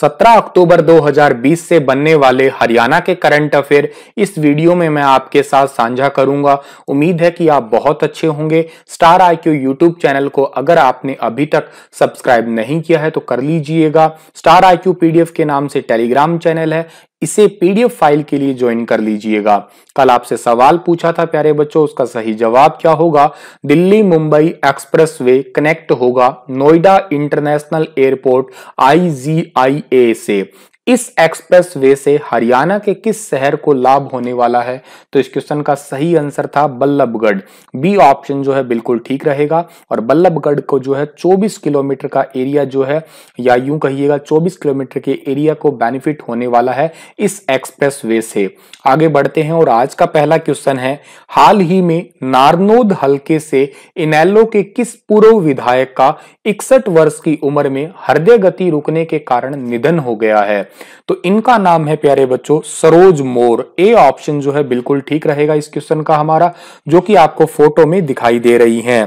17 अक्टूबर 2020 से बनने वाले हरियाणा के करंट अफेयर इस वीडियो में मैं आपके साथ साझा करूंगा उम्मीद है कि आप बहुत अच्छे होंगे star I Q YouTube channel को अगर आपने अभी तक सब्सक्राइब नहीं किया है तो कर लीजिएगा स्टार आई क्यू पीडीएफ के नाम से टेलीग्राम चैनल है इसे पीडीएफ फाइल के लिए ज्वाइन कर लीजिएगा कल आपसे सवाल पूछा था प्यारे बच्चों उसका सही जवाब क्या होगा दिल्ली मुंबई एक्सप्रेसवे कनेक्ट होगा नोएडा इंटरनेशनल एयरपोर्ट आईजीआईए से इस एक्सप्रेस वे से हरियाणा के किस शहर को लाभ होने वाला है तो इस क्वेश्चन का सही आंसर था बल्लभगढ़ बी ऑप्शन जो है बिल्कुल ठीक रहेगा और बल्लभगढ़ को जो है 24 किलोमीटर का एरिया जो है या यूं कहिएगा 24 किलोमीटर के एरिया को बेनिफिट होने वाला है इस एक्सप्रेस वे से आगे बढ़ते हैं और आज का पहला क्वेश्चन है हाल ही में नारनोद हल्के से इनैलो के किस पूर्व विधायक का इकसठ वर्ष की उम्र में हृदय गति रुकने के कारण निधन हो गया है तो इनका नाम है प्यारे बच्चों सरोज मोर ए ऑप्शन जो है बिल्कुल ठीक रहेगा इस क्वेश्चन का हमारा जो कि आपको फोटो में दिखाई दे रही हैं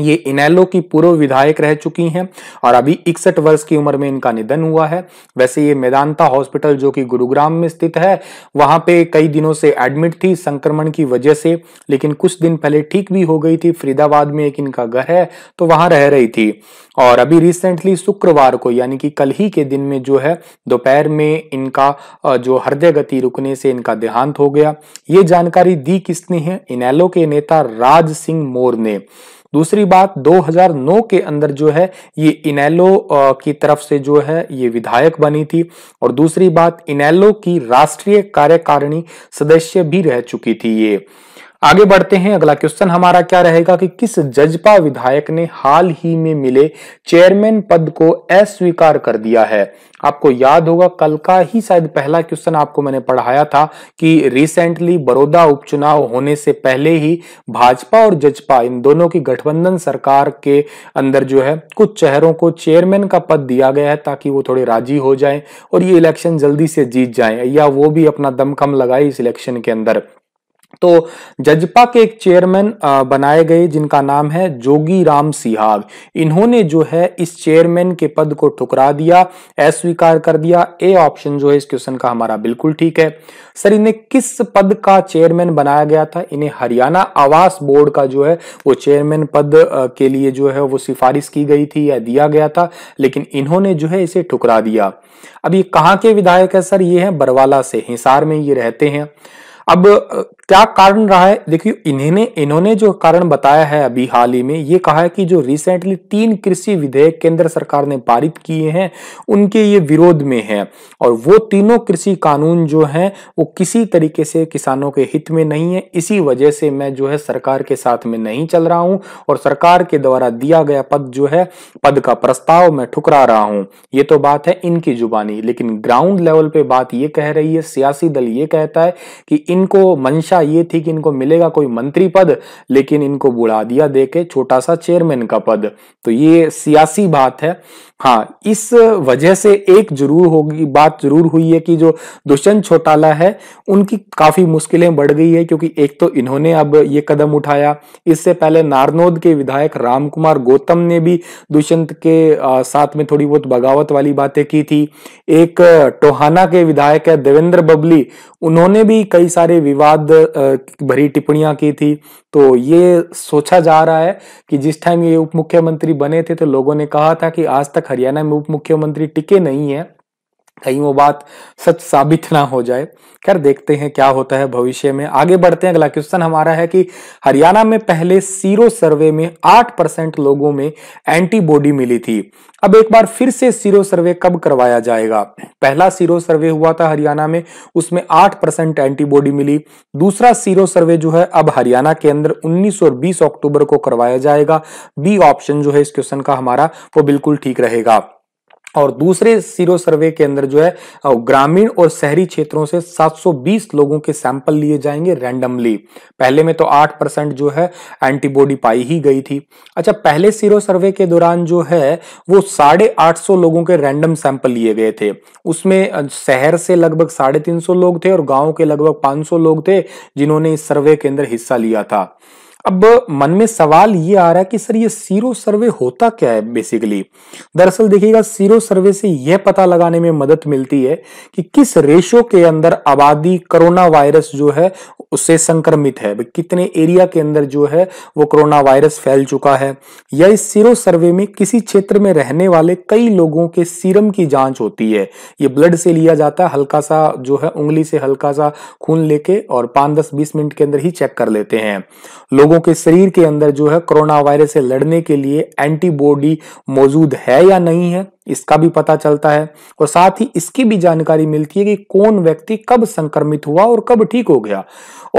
ये इनेलो की पूर्व विधायक रह चुकी हैं और अभी इकसठ वर्ष की उम्र में इनका निधन हुआ है वैसे ये मेदांता हॉस्पिटल जो कि गुरुग्राम में स्थित है वहां पे कई दिनों से एडमिट थी संक्रमण की वजह से लेकिन कुछ दिन पहले ठीक भी हो गई थी फरीदाबाद में एक इनका घर है तो वहां रह रही थी और अभी रिसेंटली शुक्रवार को यानी कि कल ही के दिन में जो है दोपहर में इनका जो हृदय गति रुकने से इनका देहांत हो गया ये जानकारी दी किसने है इनेलो के नेता राज सिंह मोर ने दूसरी बात 2009 के अंदर जो है ये इनेलो की तरफ से जो है ये विधायक बनी थी और दूसरी बात इनेलो की राष्ट्रीय कार्यकारिणी सदस्य भी रह चुकी थी ये आगे बढ़ते हैं अगला क्वेश्चन हमारा क्या रहेगा कि किस जजपा विधायक ने हाल ही में मिले चेयरमैन पद को अस्वीकार कर दिया है आपको याद होगा कल का ही शायद पहला क्वेश्चन आपको मैंने पढ़ाया था कि रिसेंटली बड़ौदा उपचुनाव होने से पहले ही भाजपा और जजपा इन दोनों की गठबंधन सरकार के अंदर जो है कुछ चेहरों को चेयरमैन का पद दिया गया है ताकि वो थोड़े राजी हो जाएं और ये इलेक्शन जल्दी से जीत जाएं या वो भी अपना दमखम लगाए इस इलेक्शन के अंदर तो जजपा के एक चेयरमैन बनाए गए जिनका नाम है जोगी राम सिहाग इन्होंने जो है इस चेयरमैन के पद को ठुकरा दिया अस्वीकार कर दिया ए ऑप्शन जो है इस क्वेश्चन का हमारा बिल्कुल ठीक है सर इन्हें किस पद का चेयरमैन बनाया गया था इन्हें हरियाणा आवास बोर्ड का जो है वो चेयरमैन पद के लिए जो है वो सिफारिश की गई थी या दिया गया था लेकिन इन्होंने जो है इसे ठुकरा दिया अब ये कहाँ के विधायक है सर ये है बरवाला से हिसार में ये रहते हैं अब क्या कारण रहा है देखिए इन्होंने इन्होंने जो कारण बताया है अभी हाल ही में ये कहा है कि जो रिसेंटली तीन कृषि विधेयक केंद्र सरकार ने पारित किए हैं उनके ये विरोध में है और वो तीनों कृषि कानून जो है वो किसी तरीके से किसानों के हित में नहीं है इसी वजह से मैं जो है सरकार के साथ में नहीं चल रहा हूं और सरकार के द्वारा दिया गया पद जो है पद का प्रस्ताव मैं ठुकरा रहा हूं ये तो बात है इनकी जुबानी लेकिन ग्राउंड लेवल पे बात ये कह रही है सियासी दल ये कहता है कि इनको मंशा आशा ये थी कि इनको मिलेगा कोई मंत्री पद लेकिन इनको बुढ़ा दिया देके छोटा सा चेयरमैन का पद तो ये सियासी बात है हाँ इस वजह से एक जरूर होगी बात जरूर हुई है कि जो दुष्यंत चौटाला है उनकी काफी मुश्किलें बढ़ गई है क्योंकि एक तो इन्होंने अब ये कदम उठाया इससे पहले नारनोद के विधायक राम कुमार गौतम ने भी दुष्यंत के साथ में थोड़ी बहुत बगावत वाली बातें की थी एक टोहाना के विधायक है देवेंद्र बबली उन्होंने भी कई सारे विवाद भरी टिप्पणियां की थी तो ये सोचा जा रहा है कि जिस टाइम ये उप मुख्यमंत्री बने थे तो लोगों ने कहा था कि आज तक हरियाणा में उप मुख्यमंत्री टिके नहीं है कहीं वो बात सच साबित ना हो जाए खैर देखते हैं क्या होता है भविष्य में आगे बढ़ते हैं अगला क्वेश्चन हमारा है कि हरियाणा में पहले सीरो सर्वे में आठ परसेंट लोगों में एंटीबॉडी मिली थी अब एक बार फिर से सीरो सर्वे कब करवाया जाएगा पहला सीरो सर्वे हुआ था हरियाणा में उसमें आठ परसेंट एंटीबॉडी मिली दूसरा सीरो सर्वे जो है अब हरियाणा के अंदर उन्नीस और बीस अक्टूबर को करवाया जाएगा बी ऑप्शन जो है इस क्वेश्चन का हमारा वो बिल्कुल ठीक रहेगा और दूसरे सीरो सर्वे के अंदर जो है ग्रामीण और शहरी क्षेत्रों से 720 लोगों के सैंपल लिए जाएंगे रैंडमली पहले में तो 8 परसेंट जो है एंटीबॉडी पाई ही गई थी अच्छा पहले सीरो सर्वे के दौरान जो है वो साढ़े आठ सौ लोगों के रैंडम सैंपल लिए गए थे उसमें शहर से लगभग साढ़े तीन सौ लोग थे और गाँव के लगभग पांच लोग थे जिन्होंने इस सर्वे के अंदर हिस्सा लिया था अब मन में सवाल ये आ रहा है कि सर ये सीरो सर्वे होता क्या है बेसिकली दरअसल देखिएगा सीरो सर्वे से यह पता लगाने में मदद मिलती है कि किस रेशो के अंदर आबादी कोरोना वायरस जो है उससे संक्रमित है कितने एरिया के अंदर जो है वो कोरोना वायरस फैल चुका है या इस सीरो सर्वे में किसी क्षेत्र में रहने वाले कई लोगों के सीरम की जांच होती है ये ब्लड से लिया जाता है हल्का सा जो है उंगली से हल्का सा खून लेके और पांच दस बीस मिनट के अंदर ही चेक कर लेते हैं लोगों के शरीर के अंदर जो है कोरोना वायरस से लड़ने के लिए एंटीबॉडी मौजूद है या नहीं है इसका भी पता चलता है और साथ ही इसकी भी जानकारी मिलती है कि कौन व्यक्ति कब संक्रमित हुआ और कब ठीक हो गया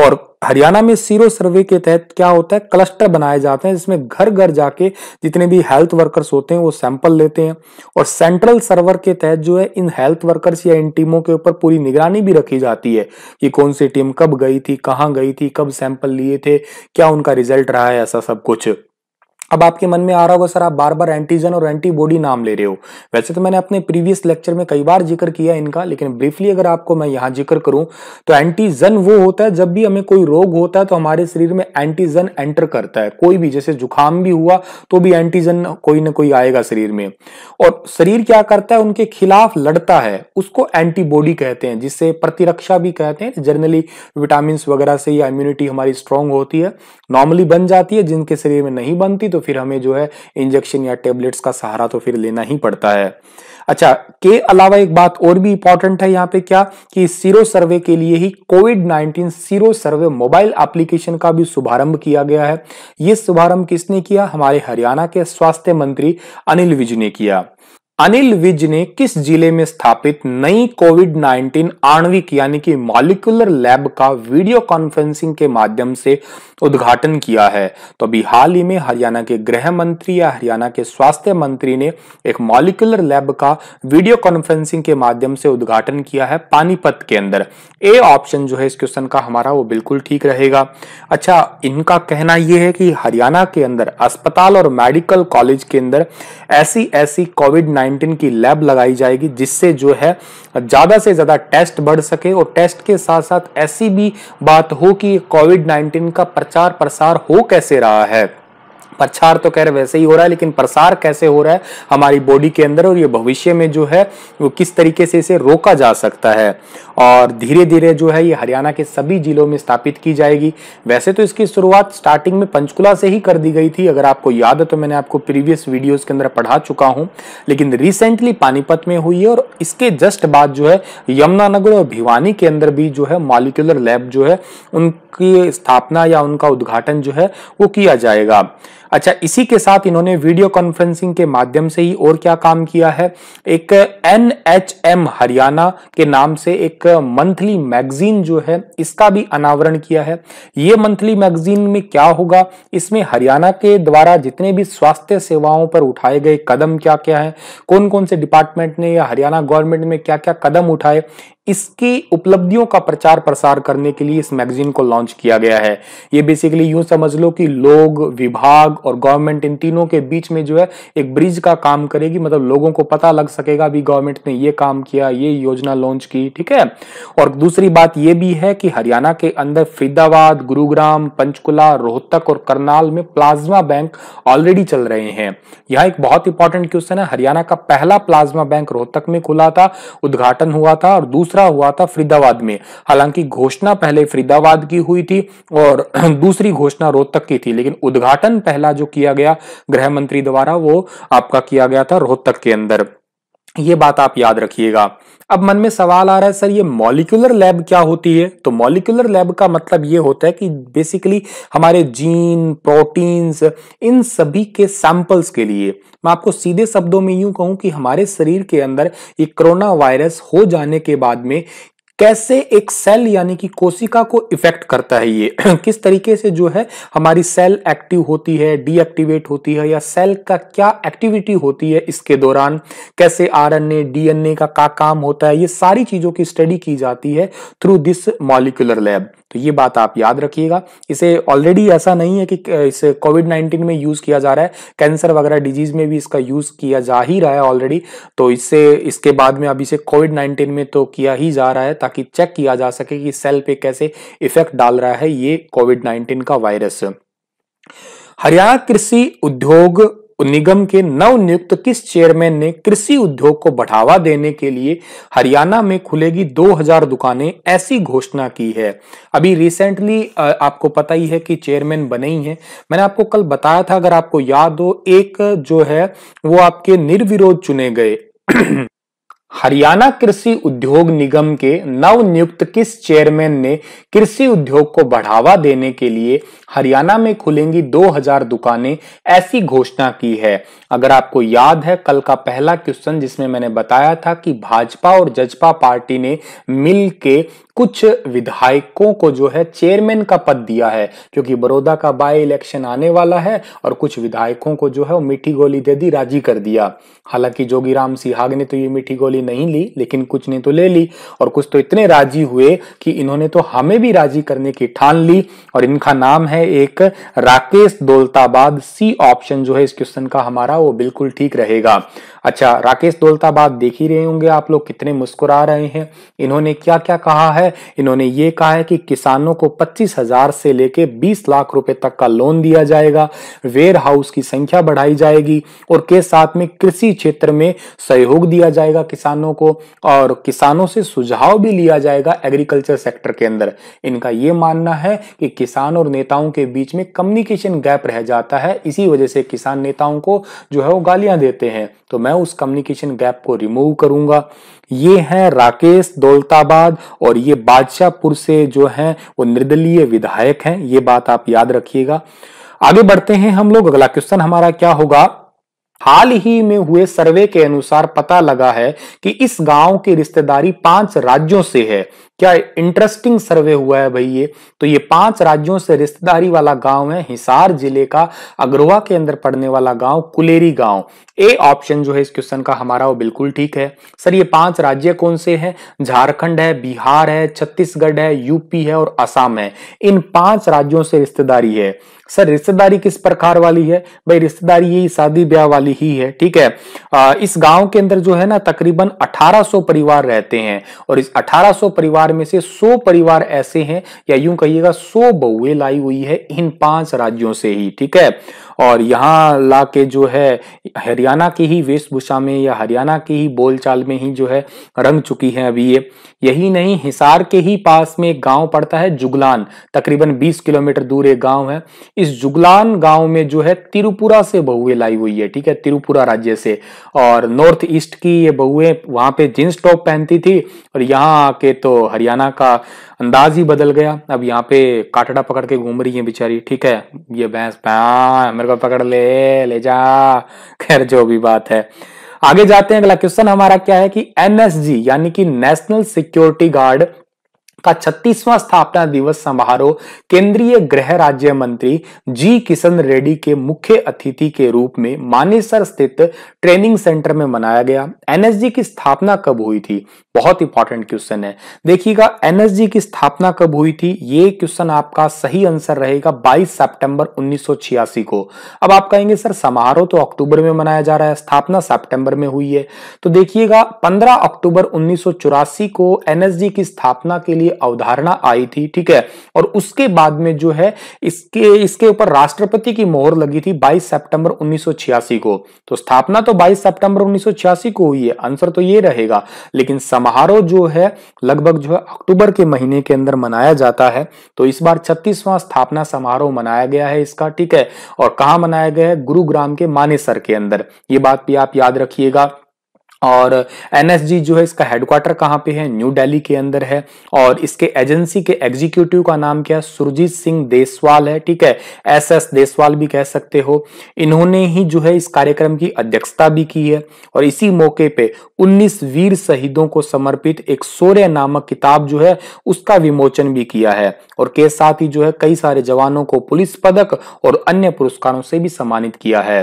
और हरियाणा में सीरो सर्वे के तहत क्या होता है क्लस्टर बनाए जाते हैं जिसमें घर घर जाके जितने भी हेल्थ वर्कर्स होते हैं वो सैंपल लेते हैं और सेंट्रल सर्वर के तहत जो है इन हेल्थ वर्कर्स या इन टीमों के ऊपर पूरी निगरानी भी रखी जाती है कि कौन सी टीम कब गई थी कहाँ गई थी कब सैंपल लिए थे क्या उनका रिजल्ट रहा है ऐसा सब कुछ अब आपके मन में आ रहा होगा सर आप बार बार एंटीजन और एंटीबॉडी नाम ले रहे हो वैसे तो मैंने अपने प्रीवियस लेक्चर में कई बार जिक्र किया इनका लेकिन ब्रीफली अगर आपको मैं यहाँ जिक्र करूं तो एंटीजन वो होता है जब भी हमें कोई रोग होता है तो हमारे शरीर में एंटीजन एंटर करता है कोई भी जैसे जुकाम भी हुआ तो भी एंटीजन कोई ना कोई आएगा शरीर में और शरीर क्या करता है उनके खिलाफ लड़ता है उसको एंटीबॉडी कहते हैं जिससे प्रतिरक्षा भी कहते हैं जनरली विटामिन वगैरह से या इम्यूनिटी हमारी स्ट्रांग होती है नॉर्मली बन जाती है जिनके शरीर में नहीं बनती तो तो फिर हमें जो है इंजेक्शन या टेबलेट्स का सहारा तो फिर लेना ही पड़ता है अच्छा के अलावा एक बात और भी इंपॉर्टेंट है यहाँ पे क्या कि सीरो सर्वे के लिए ही covid 19 sero survey mobile application का भी शुभारंभ किया गया है ये शुभारंभ किसने किया हमारे हरियाणा के स्वास्थ्य मंत्री अनिल विज ने किया अनिल विज ने किस जिले में स्थापित नई कोविड 19 आणविक यानी कि मॉलिकुलर लैब का वीडियो कॉन्फ्रेंसिंग के माध्यम से उद्घाटन किया है तो अभी हाल ही में हरियाणा के गृह मंत्री या हरियाणा के स्वास्थ्य मंत्री ने एक मॉलिकुलर लैब का वीडियो कॉन्फ्रेंसिंग के माध्यम से उद्घाटन किया है पानीपत के अंदर ए ऑप्शन जो है इस क्वेश्चन का हमारा वो बिल्कुल ठीक रहेगा अच्छा इनका कहना यह है कि हरियाणा के अंदर अस्पताल और मेडिकल कॉलेज के अंदर ऐसी ऐसी कोविड नाइनटीन की लैब लगाई जाएगी जिससे जो है ज़्यादा से ज़्यादा टेस्ट बढ़ सके और टेस्ट के साथ साथ ऐसी भी बात हो कि कोविड नाइन्टीन का प्रचार प्रसार हो कैसे रहा है प्रचार तो कह रहे वैसे ही हो रहा है लेकिन प्रसार कैसे हो रहा है हमारी बॉडी के अंदर और ये भविष्य में जो है वो किस तरीके से इसे रोका जा सकता है और धीरे धीरे जो है ये हरियाणा के सभी जिलों में स्थापित की जाएगी वैसे तो इसकी शुरुआत स्टार्टिंग में पंचकुला से ही कर दी गई थी अगर आपको याद है तो मैंने आपको प्रीवियस वीडियोज के अंदर पढ़ा चुका हूं लेकिन रिसेंटली पानीपत में हुई है और इसके जस्ट बाद जो है यमुनानगर और भिवानी के अंदर भी जो है मॉलिकुलर लैब जो है उनकी स्थापना या उनका उद्घाटन जो है वो किया जाएगा अच्छा इसी के साथ इन्होंने वीडियो कॉन्फ्रेंसिंग के माध्यम से ही और क्या काम किया है एक एन हरियाणा के नाम से एक मंथली मैगजीन जो है इसका भी अनावरण किया है ये मंथली मैगजीन में क्या होगा इसमें हरियाणा के द्वारा जितने भी स्वास्थ्य सेवाओं पर उठाए गए कदम क्या क्या है कौन कौन से डिपार्टमेंट ने या हरियाणा गवर्नमेंट में क्या क्या कदम उठाए इसकी उपलब्धियों का प्रचार प्रसार करने के लिए इस मैगजीन को लॉन्च किया गया है ये बेसिकली यूं समझ लो कि लोग विभाग और गवर्नमेंट इन तीनों के बीच में जो है एक ब्रिज का काम करेगी मतलब लोगों को पता लग सकेगा भी गवर्नमेंट ने ये काम किया ये योजना लॉन्च की ठीक है और दूसरी बात यह भी है कि हरियाणा के अंदर फरीदाबाद गुरुग्राम पंचकुला रोहतक और करनाल में प्लाज्मा बैंक ऑलरेडी चल रहे हैं यहां एक बहुत इंपॉर्टेंट क्वेश्चन है हरियाणा का पहला प्लाज्मा बैंक रोहतक में खुला था उद्घाटन हुआ था और दूसरा दूसरा हुआ था फरीदाबाद में हालांकि घोषणा पहले फरीदाबाद की हुई थी और दूसरी घोषणा रोहतक की थी लेकिन उद्घाटन पहला जो किया गया गृह मंत्री द्वारा वो आपका किया गया था रोहतक के अंदर ये बात आप याद रखिएगा अब मन में सवाल आ रहा है सर ये मॉलिकुलर लैब क्या होती है तो मॉलिकुलर लैब का मतलब ये होता है कि बेसिकली हमारे जीन प्रोटीन्स इन सभी के सैंपल्स के लिए मैं आपको सीधे शब्दों में यूं कहूं कि हमारे शरीर के अंदर ये कोरोना वायरस हो जाने के बाद में कैसे एक सेल यानी कि कोशिका को इफेक्ट करता है ये किस तरीके से जो है हमारी सेल एक्टिव होती है डीएक्टिवेट होती है या सेल का क्या एक्टिविटी होती है इसके दौरान कैसे आरएनए डीएनए का क्या काम होता है ये सारी चीजों की स्टडी की जाती है थ्रू दिस मॉलिकुलर लैब तो ये बात आप याद रखिएगा इसे ऑलरेडी ऐसा नहीं है कि इसे कोविड नाइन्टीन में यूज़ किया जा रहा है कैंसर वगैरह डिजीज में भी इसका यूज़ किया जा ही रहा है ऑलरेडी तो इससे इसके बाद में अभी इसे कोविड नाइन्टीन में तो किया ही जा रहा है ताकि चेक किया जा सके कि सेल पे कैसे इफेक्ट डाल रहा है ये कोविड नाइन्टीन का वायरस हरियाणा कृषि उद्योग निगम के नव नियुक्त किस चेयरमैन ने कृषि उद्योग को बढ़ावा देने के लिए हरियाणा में खुलेगी 2000 दुकानें ऐसी घोषणा की है अभी रिसेंटली आपको पता ही है कि चेयरमैन बने ही हैं मैंने आपको कल बताया था अगर आपको याद हो एक जो है वो आपके निर्विरोध चुने गए हरियाणा कृषि उद्योग निगम के नव नियुक्त किस चेयरमैन ने कृषि उद्योग को बढ़ावा देने के लिए हरियाणा में खुलेंगी 2000 दुकानें ऐसी घोषणा की है अगर आपको याद है कल का पहला क्वेश्चन जिसमें मैंने बताया था कि भाजपा और जजपा पार्टी ने मिल के कुछ विधायकों को जो है चेयरमैन का पद दिया है क्योंकि बड़ौदा का बाय इलेक्शन आने वाला है और कुछ विधायकों को जो है वो मीठी गोली दे दी राजी कर दिया हालांकि जोगीराम सिहाग ने तो ये मीठी गोली नहीं ली लेकिन कुछ ने तो ले ली और कुछ तो इतने राजी हुए कि इन्होंने तो हमें भी राजी करने की ठान ली और इनका नाम है एक राकेश दौलताबाद सी ऑप्शन जो है इस क्वेश्चन का हमारा वो बिल्कुल ठीक रहेगा अच्छा राकेश दौलताबाद देख ही रहे होंगे आप लोग कितने मुस्कुरा रहे हैं इन्होंने क्या क्या कहा है इन्होंने ये कहा है कि किसानों को पच्चीस हजार से लेके बीस लाख रुपए तक का लोन दिया जाएगा वेयर हाउस की संख्या बढ़ाई जाएगी और के साथ में कृषि क्षेत्र में सहयोग दिया जाएगा किसानों को और किसानों से सुझाव भी लिया जाएगा एग्रीकल्चर सेक्टर के अंदर इनका ये मानना है कि किसान और नेताओं के बीच में कम्युनिकेशन गैप रह जाता है इसी वजह से किसान नेताओं को जो है वो गालियां देते हैं तो मैं उस कम्युनिकेशन गैप को रिमूव करूंगा ये हैं राकेश दौलताबाद और ये बादशाहपुर से जो हैं वो निर्दलीय विधायक हैं ये बात आप याद रखिएगा आगे बढ़ते हैं हम लोग अगला क्वेश्चन हमारा क्या होगा हाल ही में हुए सर्वे के अनुसार पता लगा है कि इस गांव की रिश्तेदारी पांच राज्यों से है क्या इंटरेस्टिंग सर्वे हुआ है भाई ये तो ये पांच राज्यों से रिश्तेदारी वाला गांव है हिसार जिले का अग्रवा के अंदर पड़ने वाला गांव कुलेरी गांव ए ऑप्शन जो है इस क्वेश्चन का हमारा वो बिल्कुल ठीक है सर ये पांच राज्य कौन से हैं झारखंड है बिहार है छत्तीसगढ़ है यूपी है और असम है इन पांच राज्यों से रिश्तेदारी है सर रिश्तेदारी किस प्रकार वाली है भाई रिश्तेदारी यही शादी ब्याह वाली ही है ठीक है आ, इस गांव के अंदर जो है ना तकरीबन 1800 परिवार रहते हैं और इस 1800 परिवार परिवार में से सो परिवार ऐसे हैं या यूं कहिएगा सो बहुएं लाई हुई है इन पांच राज्यों से ही ठीक है और यहाँ ला के जो है हरियाणा की ही वेशभूषा में या हरियाणा की ही बोलचाल में ही जो है रंग चुकी है अभी ये यही नहीं हिसार के ही पास में एक गांव पड़ता है जुगलान तकरीबन 20 किलोमीटर दूर एक गांव है इस जुगलान गांव में जो है त्रिपुरा से बहुए लाई हुई है ठीक है त्रिपुरा राज्य से और नॉर्थ ईस्ट की ये बहुए वहां पे जींस टॉप पहनती थी और यहाँ आके तो हरियाणा का अंदाज ही बदल गया अब यहाँ पे काटड़ा पकड़ के घूम रही है बेचारी ठीक है ये भैंस मेरे को पकड़ ले ले जा खैर जो भी बात है आगे जाते हैं अगला क्वेश्चन हमारा क्या है कि एनएसजी यानी कि नेशनल सिक्योरिटी गार्ड का छत्तीसवां स्थापना दिवस समारोह केंद्रीय गृह राज्य मंत्री जी किशन रेड्डी के मुख्य अतिथि के रूप में मानेसर स्थित ट्रेनिंग सेंटर में मनाया गया एनएसजी की स्थापना कब हुई थी बहुत इंपॉर्टेंट क्वेश्चन है देखिएगा एनएसजी की स्थापना कब हुई थी ये क्वेश्चन आपका सही आंसर रहेगा 22 सितंबर 1986 को अब आप कहेंगे सर समारोह तो अक्टूबर में मनाया जा रहा है स्थापना सेप्टेम्बर में हुई है तो देखिएगा पंद्रह अक्टूबर उन्नीस को एनएसजी की स्थापना के लिए ये अवधारणा आई थी ठीक है और उसके बाद में जो है इसके इसके ऊपर राष्ट्रपति की मोहर लगी थी 22 सितंबर 1986 को तो स्थापना तो 22 सितंबर 1986 को हुई है आंसर तो ये रहेगा लेकिन समारोह जो है लगभग जो है अक्टूबर के महीने के अंदर मनाया जाता है तो इस बार छत्तीसवां स्थापना समारोह मनाया गया है इसका ठीक है और कहा मनाया गया है गुरुग्राम के मानेसर के अंदर ये बात भी आप याद रखिएगा और एनएसजी जो है इसका हेडक्वार्टर कहाँ पे है न्यू दिल्ली के अंदर है और इसके एजेंसी के एग्जीक्यूटिव का नाम क्या है सुरजीत सिंह देसवाल है ठीक है एस एस देसवाल भी कह सकते हो इन्होंने ही जो है इस कार्यक्रम की अध्यक्षता भी की है और इसी मौके पे 19 वीर शहीदों को समर्पित एक सौर्य नामक किताब जो है उसका विमोचन भी किया है और के साथ ही जो है कई सारे जवानों को पुलिस पदक और अन्य पुरस्कारों से भी सम्मानित किया है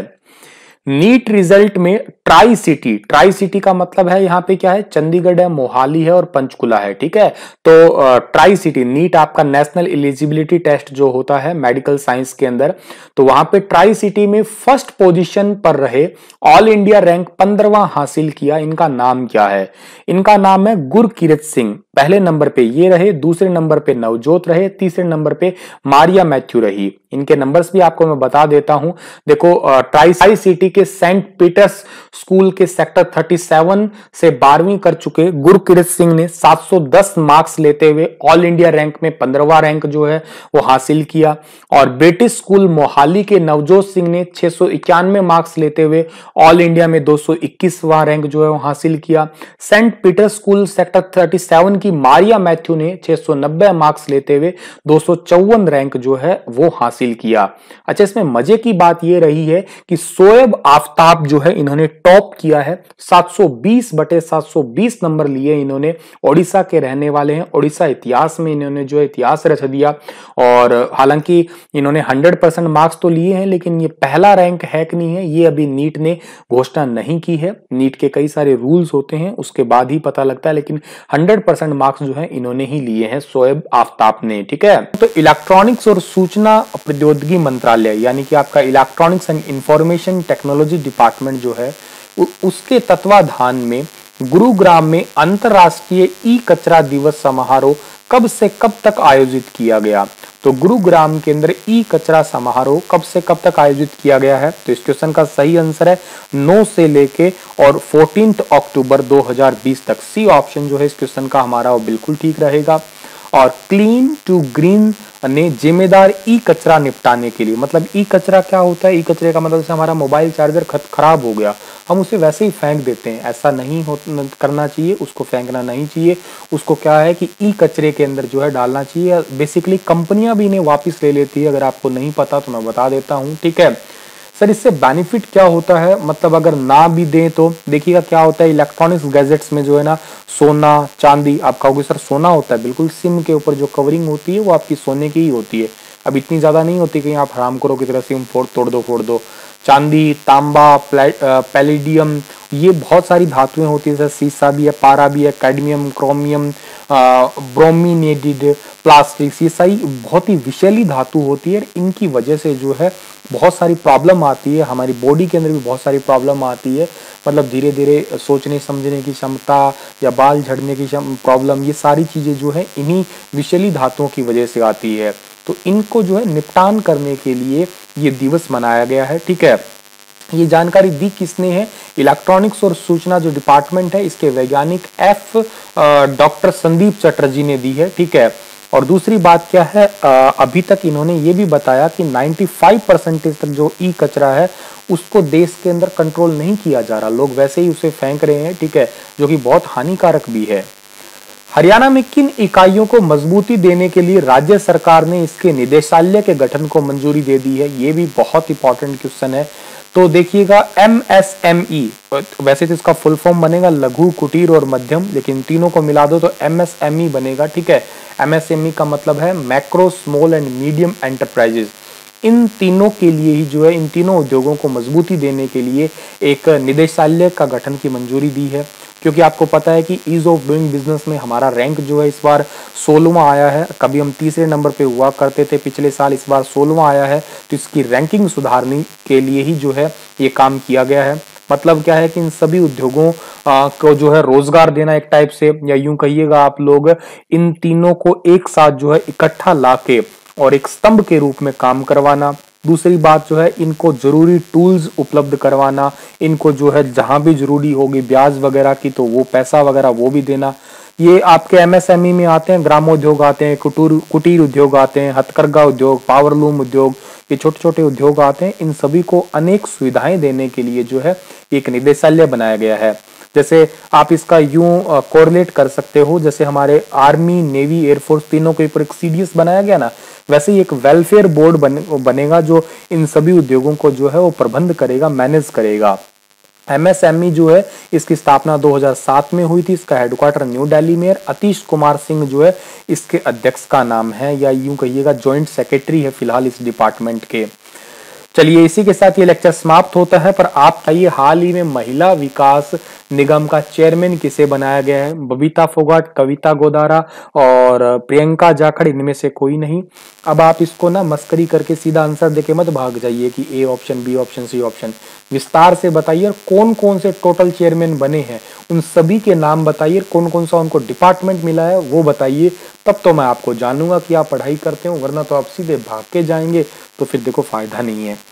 नीट रिजल्ट में ट्राई सिटी ट्राई सिटी का मतलब है यहाँ पे क्या है चंडीगढ़ है मोहाली है और पंचकुला है ठीक है तो ट्राई सिटी नीट आपका नेशनल एलिजिबिलिटी टेस्ट जो होता है मेडिकल साइंस के अंदर तो वहां पे ट्राई सिटी में फर्स्ट पोजीशन पर रहे ऑल इंडिया रैंक पंद्रवा हासिल किया इनका नाम क्या है इनका नाम है गुरकीरत सिंह पहले नंबर पे ये रहे दूसरे नंबर पे नवजोत रहे तीसरे नंबर पे मारिया मैथ्यू रही इनके नंबर्स भी आपको मैं बता देता हूं देखो ट्राई सिटी के सेंट पीटर्स स्कूल के सेक्टर 37 से बारहवीं कर चुके गुरकिरत सिंह ने 710 मार्क्स लेते हुए ऑल इंडिया रैंक में पंद्रवा रैंक जो है वो हासिल किया और ब्रिटिश स्कूल मोहाली के नवजोत सिंह ने छह मार्क्स लेते हुए ऑल इंडिया में दो रैंक जो है वो हासिल किया Saint Peter's school sector thirty की मारिया मैथ्यू ने छह मार्क्स लेते हुए दो रैंक जो है वो हासिल किया अच्छा इसमें मजे की बात यह रही है कि सोएब आफ्ताब जो है इन्होंने टॉप किया है 720 बटे 720 नंबर लिए इन्होंने ओडिशा के रहने वाले हैं ओडिशा इतिहास में इन्होंने जो इतिहास रच दिया और हालांकि इन्होंने 100 परसेंट मार्क्स तो लिए हैं लेकिन ये पहला रैंक है कि नहीं है ये अभी नीट ने घोषणा नहीं की है नीट के कई सारे रूल्स होते हैं उसके बाद ही पता लगता है लेकिन हंड्रेड मार्क्स जो है इन्होंने ही लिए हैं सोएब आफ्ताब ने ठीक है तो इलेक्ट्रॉनिक्स और सूचना प्रौद्योगिकी मंत्रालय यानी कि आपका electronics and information technology technology department जो है उसके तत्वाधान में गुरुग्राम में अंतरराष्ट्रीय ई कचरा दिवस समारोह कब से कब तक आयोजित किया गया तो गुरुग्राम के अंदर ई कचरा समारोह कब से कब तक आयोजित किया गया है तो इस क्वेश्चन का सही आंसर है 9 से लेके और 14 अक्टूबर 2020 तक सी ऑप्शन जो है इस क्वेश्चन का हमारा वो बिल्कुल ठीक रहेगा और क्लीन टू ग्रीन जिम्मेदार ई कचरा निपटाने के लिए मतलब ई कचरा क्या होता है ई कचरे का मतलब हमारा मोबाइल चार्जर खराब हो गया हम उसे वैसे ही फेंक देते हैं ऐसा नहीं हो करना चाहिए उसको फेंकना नहीं चाहिए उसको क्या है कि ई कचरे के अंदर जो है डालना चाहिए बेसिकली कंपनियां भी इन्हें वापस ले लेती है अगर आपको नहीं पता तो मैं बता देता हूँ ठीक है सर इससे बेनिफिट क्या होता है मतलब अगर ना भी दें तो देखिएगा क्या होता है इलेक्ट्रॉनिक्स गैजेट्स में जो है ना सोना चांदी आप कहोगे सर सोना होता है बिल्कुल सिम के ऊपर जो कवरिंग होती है वो आपकी सोने की ही होती है अब इतनी ज़्यादा नहीं होती कहीं आप हराम करो की तरह सिम फोड़ तोड़ दो फोड़ दो चांदी तांबा पैलेडियम ये बहुत सारी धातुएं होती है सर सीसा भी है पारा भी है कैडमियम क्रोमियम ब्रोमिनेटेड प्लास्टिक ये सारी बहुत ही विशैली धातु होती है इनकी वजह से जो है बहुत सारी प्रॉब्लम आती है हमारी बॉडी के अंदर भी बहुत सारी प्रॉब्लम आती है मतलब धीरे धीरे सोचने समझने की क्षमता या बाल झड़ने की प्रॉब्लम ये सारी चीज़ें जो है इन्हीं विशली धातुओं की वजह से आती है तो इनको जो है निपटान करने के लिए ये दिवस मनाया गया है ठीक है ये जानकारी दी किसने है इलेक्ट्रॉनिक्स और सूचना जो डिपार्टमेंट है इसके वैज्ञानिक एफ डॉक्टर संदीप चटर्जी ने दी है ठीक है और दूसरी बात क्या है अभी तक इन्होंने ये भी बताया कि 95 परसेंटेज तक जो ई कचरा है उसको देश के अंदर कंट्रोल नहीं किया जा रहा लोग वैसे ही उसे फेंक रहे हैं ठीक है जो कि बहुत हानिकारक भी है हरियाणा में किन इकाइयों को मजबूती देने के लिए राज्य सरकार ने इसके निदेशालय के गठन को मंजूरी दे दी है ये भी बहुत इंपॉर्टेंट क्वेश्चन है तो देखिएगा एम एस एम ई वैसे तो इसका फुल फॉर्म बनेगा लघु कुटीर और मध्यम लेकिन तीनों को मिला दो तो एम एस एम ई बनेगा ठीक है एम एस एम ई का मतलब है macro small and medium enterprises इन तीनों के लिए ही जो है इन तीनों उद्योगों को मजबूती देने के लिए एक निदेशालय का गठन की मंजूरी दी है क्योंकि आपको पता है कि ईज़ ऑफ डूइंग बिजनेस में हमारा रैंक जो है इस बार सोलहवां आया है कभी हम तीसरे नंबर पे हुआ करते थे पिछले साल इस बार सोलहवां आया है तो इसकी रैंकिंग सुधारने के लिए ही जो है ये काम किया गया है मतलब क्या है कि इन सभी उद्योगों को जो है रोजगार देना एक टाइप से या यूं कहिएगा आप लोग इन तीनों को एक साथ जो है इकट्ठा ला और एक स्तंभ के रूप में काम करवाना दूसरी बात जो है इनको ज़रूरी टूल्स उपलब्ध करवाना इनको जो है जहां भी ज़रूरी होगी ब्याज वगैरह की तो वो पैसा वगैरह वो भी देना ये आपके एमएसएमई e में आते हैं ग्रामोद्योग आते हैं कुटूर कुटीर उद्योग आते हैं हथकरघा उद्योग पावरलूम उद्योग ये छोटे छोटे उद्योग आते हैं इन सभी को अनेक सुविधाएं देने के लिए जो है एक निदेशालय बनाया गया है जैसे आप इसका यू कोरिलेट कर सकते हो जैसे हमारे आर्मी नेवी एयरफोर्स तीनों के ऊपर एक सीडीएस बनाया गया ना वैसे ही एक वेलफेयर बोर्ड बने, बनेगा जो इन सभी उद्योगों को जो है वो प्रबंध करेगा मैनेज करेगा एमएसएमई e जो है इसकी स्थापना 2007 में हुई थी इसका हेडक्वार्टर न्यू दिल्ली में अतीश कुमार सिंह जो है इसके अध्यक्ष का नाम है या यूं कहिएगा जॉइंट सेक्रेटरी है फिलहाल इस डिपार्टमेंट के चलिए इसी के साथ ये लेक्चर समाप्त होता है पर आप आइए हाल ही में महिला विकास निगम का चेयरमैन किसे बनाया गया है बबीता फोगाट कविता गोदारा और प्रियंका जाखड़ इनमें से कोई नहीं अब आप इसको ना मस्करी करके सीधा आंसर देके मत भाग जाइए कि A option B option C option विस्तार से बताइए और कौन कौन से टोटल चेयरमैन बने हैं उन सभी के नाम बताइए कौन कौन सा उनको डिपार्टमेंट मिला है वो बताइए तब तो मैं आपको जानूंगा कि आप पढ़ाई करते हो वरना तो आप सीधे भाग के जाएंगे तो फिर देखो फायदा नहीं है